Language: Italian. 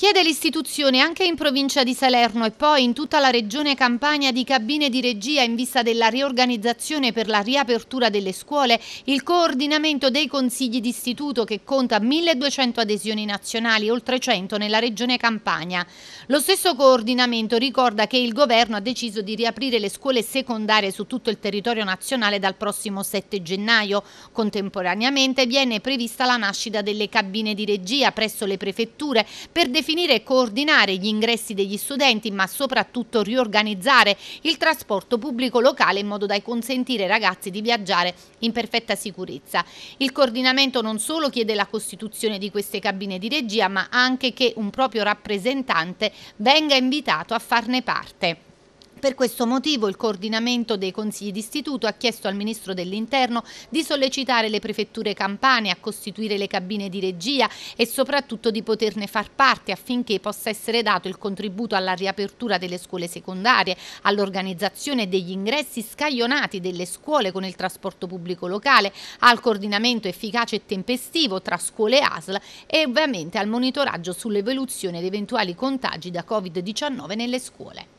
Chiede l'istituzione anche in provincia di Salerno e poi in tutta la regione Campania di cabine di regia in vista della riorganizzazione per la riapertura delle scuole, il coordinamento dei consigli d'istituto che conta 1200 adesioni nazionali, oltre 100 nella regione Campania. Lo stesso coordinamento ricorda che il governo ha deciso di riaprire le scuole secondarie su tutto il territorio nazionale dal prossimo 7 gennaio. Contemporaneamente viene prevista la nascita delle cabine di regia presso le prefetture per definire definire e coordinare gli ingressi degli studenti, ma soprattutto riorganizzare il trasporto pubblico locale in modo da consentire ai ragazzi di viaggiare in perfetta sicurezza. Il coordinamento non solo chiede la costituzione di queste cabine di regia, ma anche che un proprio rappresentante venga invitato a farne parte. Per questo motivo il coordinamento dei consigli d'istituto ha chiesto al Ministro dell'Interno di sollecitare le prefetture campane a costituire le cabine di regia e soprattutto di poterne far parte affinché possa essere dato il contributo alla riapertura delle scuole secondarie, all'organizzazione degli ingressi scaglionati delle scuole con il trasporto pubblico locale, al coordinamento efficace e tempestivo tra scuole e ASL e ovviamente al monitoraggio sull'evoluzione ed eventuali contagi da Covid-19 nelle scuole.